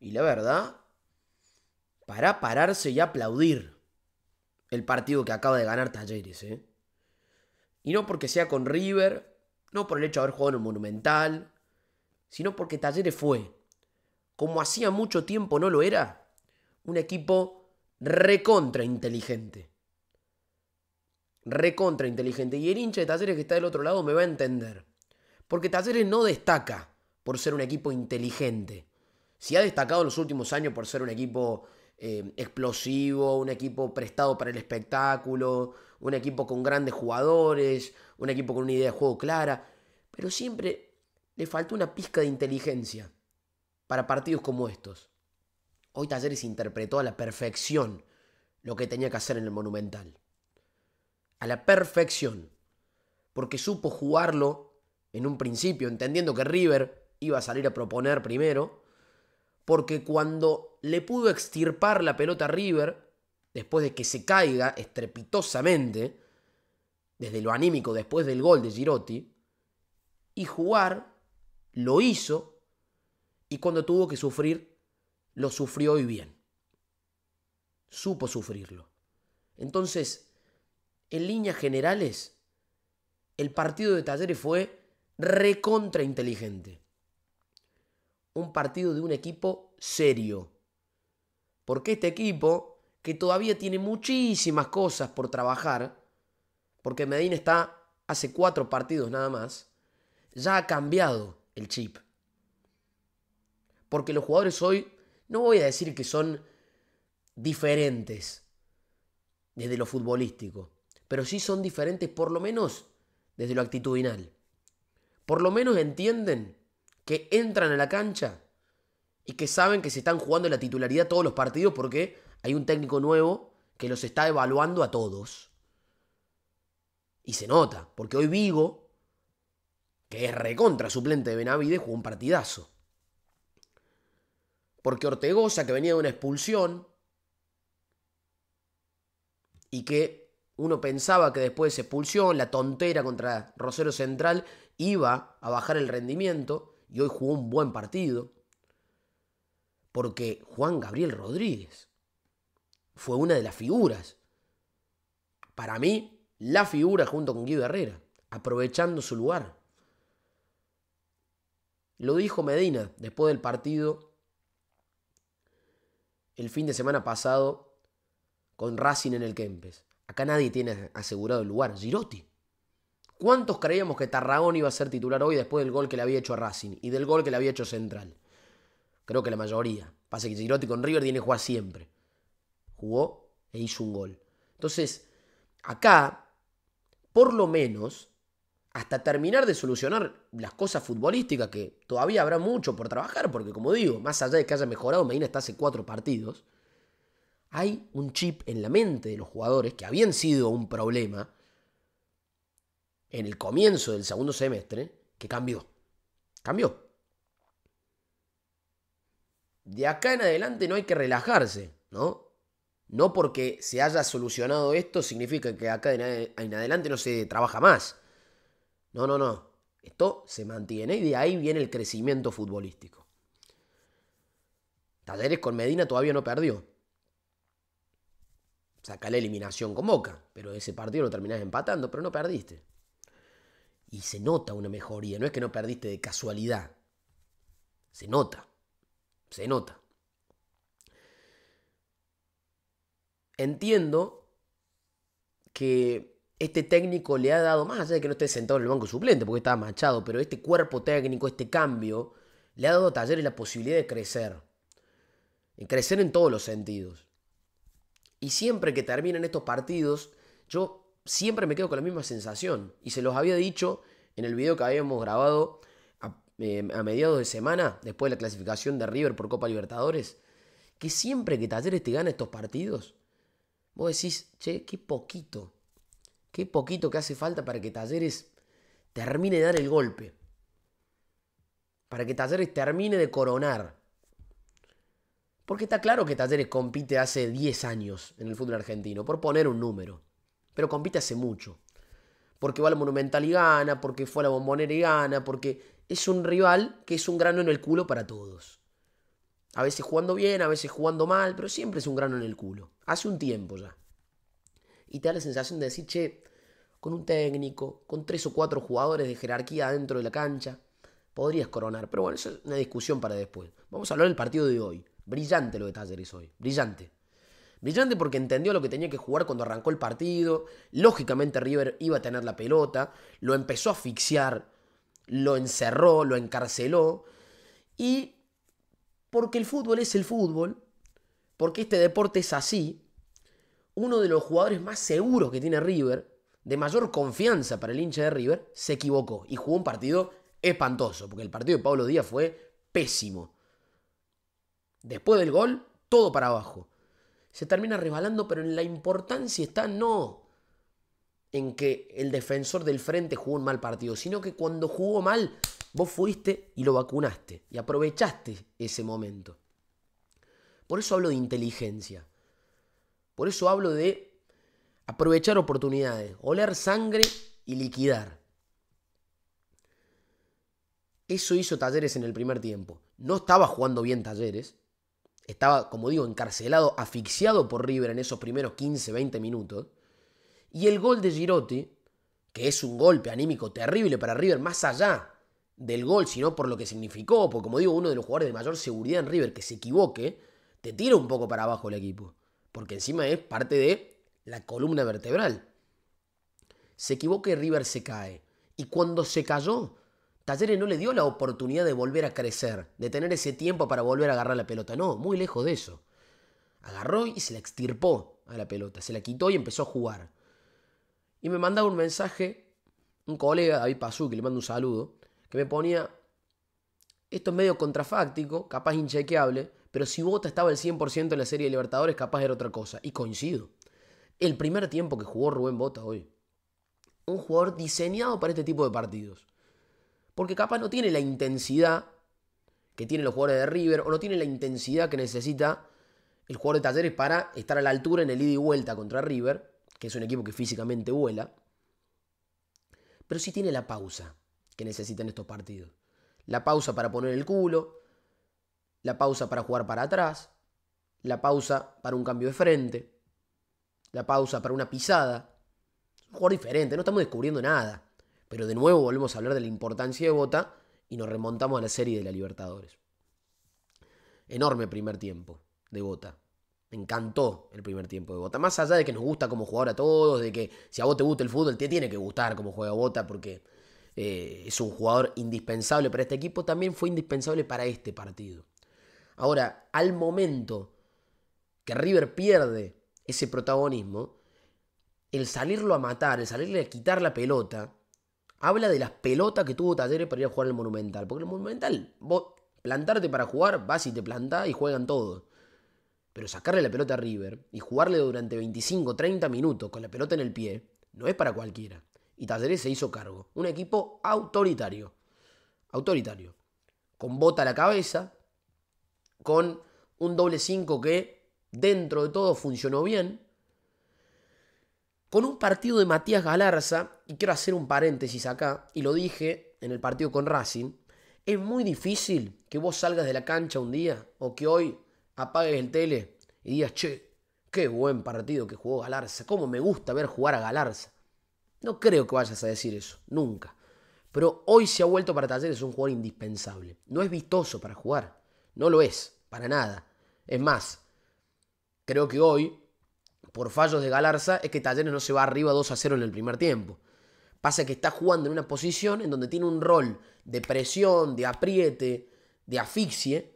y la verdad, para pararse y aplaudir el partido que acaba de ganar Talleres. ¿eh? Y no porque sea con River, no por el hecho de haber jugado en el Monumental, sino porque Talleres fue, como hacía mucho tiempo no lo era, un equipo recontra inteligente. Recontra inteligente. Y el hincha de Talleres que está del otro lado me va a entender. Porque Talleres no destaca por ser un equipo inteligente. Se ha destacado en los últimos años por ser un equipo eh, explosivo, un equipo prestado para el espectáculo, un equipo con grandes jugadores, un equipo con una idea de juego clara, pero siempre le faltó una pizca de inteligencia para partidos como estos. Hoy Talleres interpretó a la perfección lo que tenía que hacer en el Monumental. A la perfección. Porque supo jugarlo en un principio, entendiendo que River iba a salir a proponer primero, porque cuando le pudo extirpar la pelota a River, después de que se caiga estrepitosamente, desde lo anímico, después del gol de Girotti, y jugar, lo hizo, y cuando tuvo que sufrir, lo sufrió hoy bien. Supo sufrirlo. Entonces, en líneas generales, el partido de Talleres fue recontra inteligente un partido de un equipo serio. Porque este equipo, que todavía tiene muchísimas cosas por trabajar, porque Medina está hace cuatro partidos nada más, ya ha cambiado el chip. Porque los jugadores hoy, no voy a decir que son diferentes desde lo futbolístico, pero sí son diferentes por lo menos desde lo actitudinal. Por lo menos entienden que entran a la cancha y que saben que se están jugando la titularidad todos los partidos porque hay un técnico nuevo que los está evaluando a todos. Y se nota, porque hoy Vigo, que es recontra suplente de Benavides, jugó un partidazo. Porque Ortegoza, que venía de una expulsión, y que uno pensaba que después de esa expulsión, la tontera contra Rosero Central, iba a bajar el rendimiento, y hoy jugó un buen partido, porque Juan Gabriel Rodríguez fue una de las figuras. Para mí, la figura junto con Guido Herrera, aprovechando su lugar. Lo dijo Medina después del partido el fin de semana pasado con Racing en el Kempes. Acá nadie tiene asegurado el lugar. Girotti ¿Cuántos creíamos que Tarragón iba a ser titular hoy después del gol que le había hecho a Racing y del gol que le había hecho Central? Creo que la mayoría. Pasa que Girotti con River tiene que jugar siempre. Jugó e hizo un gol. Entonces, acá, por lo menos, hasta terminar de solucionar las cosas futbolísticas, que todavía habrá mucho por trabajar, porque como digo, más allá de que haya mejorado Medina está hace cuatro partidos, hay un chip en la mente de los jugadores que habían sido un problema en el comienzo del segundo semestre que cambió. Cambió. De acá en adelante no hay que relajarse, ¿no? No porque se haya solucionado esto significa que acá en adelante no se trabaja más. No, no, no. Esto se mantiene y de ahí viene el crecimiento futbolístico. Talleres con Medina todavía no perdió. Saca la eliminación con Boca, pero ese partido lo terminás empatando, pero no perdiste y se nota una mejoría. No es que no perdiste de casualidad. Se nota. Se nota. Entiendo que este técnico le ha dado, más allá de que no esté sentado en el banco suplente porque estaba machado, pero este cuerpo técnico, este cambio, le ha dado a Talleres la posibilidad de crecer. En crecer en todos los sentidos. Y siempre que terminan estos partidos, yo siempre me quedo con la misma sensación. Y se los había dicho en el video que habíamos grabado eh, a, mediados de semana, después de la clasificación de River por Copa Libertadores, que siempre que Talleres te gana estos partidos, vos decís, che, qué poquito, qué poquito que hace falta para que Talleres termine de dar el golpe. Para que Talleres termine de coronar. Porque está claro que Talleres compite hace 10 años en el fútbol argentino, por poner un número. Pero compite hace mucho. Porque va al Monumental y gana, porque fue a la Bombonera y gana, porque es un rival que es un grano en el culo para todos. A veces jugando bien, a veces jugando mal, pero siempre es un grano en el culo. Hace un tiempo ya. Y te da la sensación de decir, che, con un técnico, con tres o cuatro jugadores de jerarquía dentro de la cancha, podrías coronar. Pero bueno, eso es una discusión para después. Vamos a hablar del partido de hoy. Brillante lo de Talleres hoy. Brillante. Brillante porque entendió lo que tenía que jugar cuando arrancó el partido. Lógicamente River iba a tener la pelota. Lo empezó a asfixiar. Lo encerró, lo encarceló. Y porque el fútbol es el fútbol. Porque este deporte es así. Uno de los jugadores más seguros que tiene River, de mayor confianza para el hincha de River, se equivocó y jugó un partido espantoso. Porque el partido de Pablo Díaz fue pésimo. Después del gol, todo para abajo se termina resbalando, pero en la importancia está no en que el defensor del frente jugó un mal partido, sino que cuando jugó mal, vos fuiste y lo vacunaste y aprovechaste ese momento. Por eso hablo de inteligencia. Por eso hablo de aprovechar oportunidades, oler sangre y liquidar. Eso hizo Talleres en el primer tiempo. No estaba jugando bien Talleres, estaba, como digo, encarcelado, asfixiado por River en esos primeros 15, 20 minutos. Y el gol de Girotti, que es un golpe anímico terrible para River, más allá del gol, sino por lo que significó, porque como digo, uno de los jugadores de mayor seguridad en River que se equivoque, te tira un poco para abajo el equipo, porque encima es parte de la columna vertebral. Se equivoque, River se cae. Y cuando se cayó, Talleres no le dio la oportunidad de volver a crecer, de tener ese tiempo para volver a agarrar la pelota. No, muy lejos de eso. Agarró y se la extirpó a la pelota, se la quitó y empezó a jugar. Y me mandaba un mensaje un colega, David Pazú, que le mando un saludo, que me ponía, esto es medio contrafáctico, capaz inchequeable, pero si Bota estaba al 100% en la Serie de Libertadores, capaz era otra cosa. Y coincido. El primer tiempo que jugó Rubén Bota hoy. Un jugador diseñado para este tipo de partidos. Porque capaz no tiene la intensidad que tienen los jugadores de River o no tiene la intensidad que necesita el jugador de Talleres para estar a la altura en el ida y vuelta contra River, que es un equipo que físicamente vuela. Pero sí tiene la pausa que necesitan estos partidos. La pausa para poner el culo, la pausa para jugar para atrás, la pausa para un cambio de frente, la pausa para una pisada. un jugador diferente, no estamos descubriendo nada. Pero de nuevo volvemos a hablar de la importancia de Bota y nos remontamos a la serie de la Libertadores. Enorme primer tiempo de Bota. Me encantó el primer tiempo de Bota. Más allá de que nos gusta como jugador a todos, de que si a vos te gusta el fútbol, te tiene que gustar cómo juega Bota porque eh, es un jugador indispensable para este equipo, también fue indispensable para este partido. Ahora, al momento que River pierde ese protagonismo, el salirlo a matar, el salirle a quitar la pelota, habla de las pelotas que tuvo Talleres para ir a jugar al Monumental. Porque el Monumental, plantarte para jugar, vas y te plantás y juegan todo. Pero sacarle la pelota a River y jugarle durante 25, 30 minutos con la pelota en el pie, no es para cualquiera. Y Talleres se hizo cargo. Un equipo autoritario. Autoritario. Con bota a la cabeza, con un doble 5 que dentro de todo funcionó bien, con un partido de Matías Galarza, y quiero hacer un paréntesis acá, y lo dije en el partido con Racing, es muy difícil que vos salgas de la cancha un día o que hoy apagues el tele y digas, che, qué buen partido que jugó Galarza, cómo me gusta ver jugar a Galarza. No creo que vayas a decir eso, nunca. Pero hoy se ha vuelto para Talleres un jugador indispensable. No es vistoso para jugar, no lo es, para nada. Es más, creo que hoy por fallos de Galarza es que Talleres no se va arriba 2 a 0 en el primer tiempo. Pasa que está jugando en una posición en donde tiene un rol de presión, de apriete, de asfixie,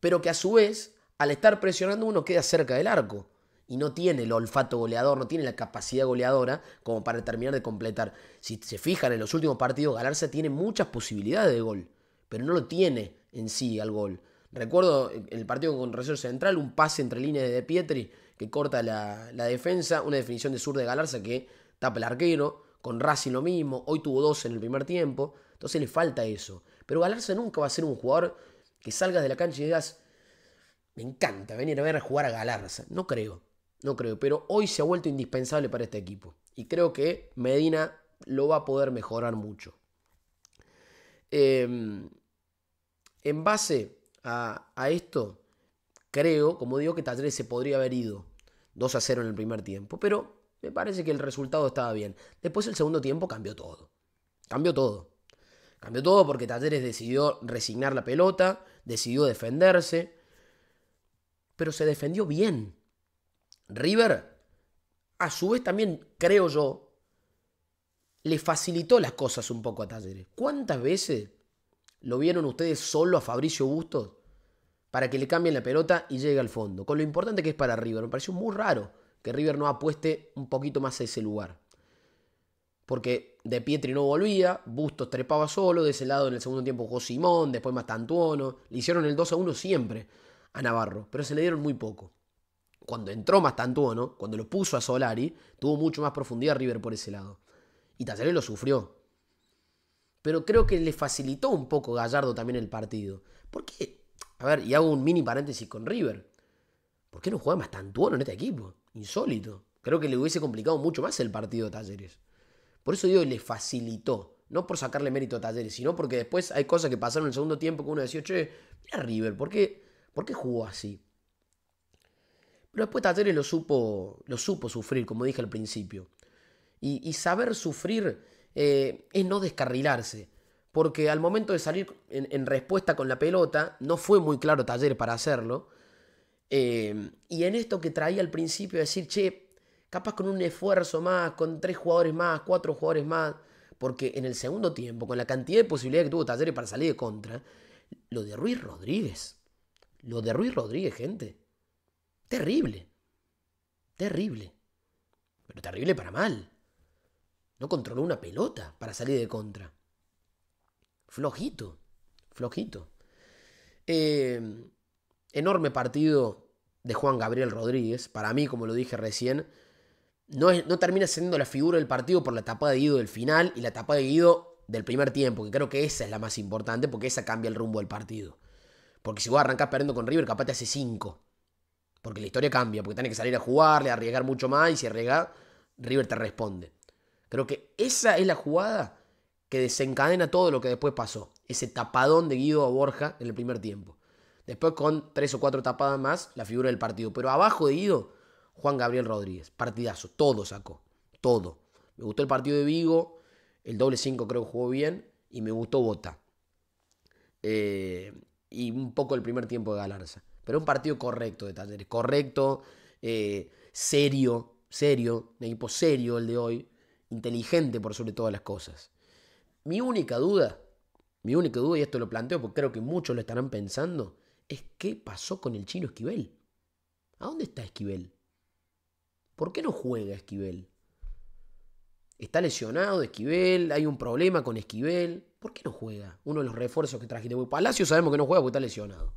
pero que a su vez, al estar presionando, uno queda cerca del arco. Y no tiene el olfato goleador, no tiene la capacidad goleadora como para terminar de completar. Si se fijan en los últimos partidos, Galarza tiene muchas posibilidades de gol, pero no lo tiene en sí al gol. Recuerdo el partido con Reserva Central, un pase entre líneas de Pietri que corta la, defensa, una definición de sur de Galarza que tapa el arquero, con Racing lo mismo, hoy tuvo dos en el primer tiempo, entonces le falta eso. Pero Galarza nunca va a ser un jugador que salgas de la cancha y digas, me encanta venir a ver a jugar a Galarza. No creo, no creo, pero hoy se ha vuelto indispensable para este equipo. Y creo que Medina lo va a poder mejorar mucho. Em, en base a, esto, creo, como digo, que Talleres se podría haber ido. 2 a 0 en el primer tiempo, pero me parece que el resultado estaba bien. Después el segundo tiempo cambió todo. Cambió todo. Cambió todo porque Talleres decidió resignar la pelota, decidió defenderse, pero se defendió bien. River, a su vez también, creo yo, le facilitó las cosas un poco a Talleres. ¿Cuántas veces lo vieron ustedes solo a Fabricio Bustos para que le cambien la pelota y llegue al fondo. Con lo importante que es para River. Me pareció muy raro que River no apueste un poquito más a ese lugar. Porque de Pietri no volvía, Bustos trepaba solo, de ese lado en el segundo tiempo jugó Simón, después Mastantuono. Le hicieron el 2 a 1 siempre a Navarro, pero se le dieron muy poco. Cuando entró Mastantuono, cuando lo puso a Solari, tuvo mucho más profundidad River por ese lado. Y Talleres lo sufrió. Pero creo que le facilitó un poco Gallardo también el partido. ¿Por qué a ver, y hago un mini paréntesis con River. ¿Por qué no juega más tan tuono en este equipo? Insólito. Creo que le hubiese complicado mucho más el partido de Talleres. Por eso digo, le facilitó. No por sacarle mérito a Talleres, sino porque después hay cosas que pasaron en el segundo tiempo que uno decía, che, mira River, ¿por qué, jugó así? Pero después Talleres lo supo, lo supo sufrir, como dije al principio. Y, saber sufrir eh, es no descarrilarse porque al momento de salir en, respuesta con la pelota, no fue muy claro Taller para hacerlo. Eh, y en esto que traía al principio, decir, che, capaz con un esfuerzo más, con tres jugadores más, cuatro jugadores más, porque en el segundo tiempo, con la cantidad de posibilidades que tuvo Talleres para salir de contra, lo de Ruiz Rodríguez, lo de Ruiz Rodríguez, gente, terrible, terrible, pero terrible para mal. No controló una pelota para salir de contra flojito, flojito. Eh, enorme partido de Juan Gabriel Rodríguez. Para mí, como lo dije recién, no, no termina siendo la figura del partido por la etapa de ido del final y la etapa de Guido del primer tiempo, que creo que esa es la más importante porque esa cambia el rumbo del partido. Porque si vos arrancás perdiendo con River, capaz te hace 5. Porque la historia cambia, porque tenés que salir a jugarle, a arriesgar mucho más y si arriesgas, River te responde. Creo que esa es la jugada que desencadena todo lo que después pasó. Ese tapadón de Guido a Borja en el primer tiempo. Después con tres o cuatro tapadas más, la figura del partido. Pero abajo de Guido, Juan Gabriel Rodríguez. Partidazo, todo sacó. Todo. Me gustó el partido de Vigo, el doble 5 creo que jugó bien y me gustó Bota. Eh, y un poco el primer tiempo de Galarza. Pero un partido correcto de Talleres, correcto, eh, serio, serio, un equipo serio el de hoy, inteligente por sobre todas las cosas. Mi única duda, mi única duda, y esto lo planteo porque creo que muchos lo estarán pensando, es qué pasó con el chino Esquivel. ¿A dónde está Esquivel? ¿Por qué no juega Esquivel? Está lesionado Esquivel, hay un problema con Esquivel. ¿Por qué no juega? Uno de los refuerzos que trajiste. Palacio sabemos que no juega porque está lesionado.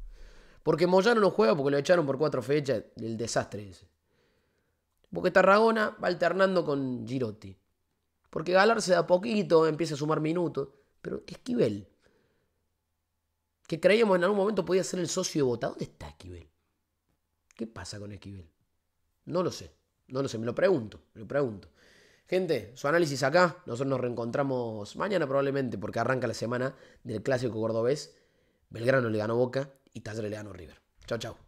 Porque Moyano no juega porque lo echaron por cuatro fechas. El desastre ese. Porque Tarragona va alternando con Girotti. Porque Galar se da poquito, empieza a sumar minutos. Pero Esquivel, que creíamos en algún momento podía ser el socio de Bota, ¿dónde está Esquivel? ¿Qué pasa con Esquivel? No lo sé, no lo sé, me lo pregunto, me lo pregunto. Gente, su análisis acá. Nosotros nos reencontramos mañana probablemente porque arranca la semana del clásico cordobés. Belgrano le ganó Boca y Taller le ganó River. Chao, chao.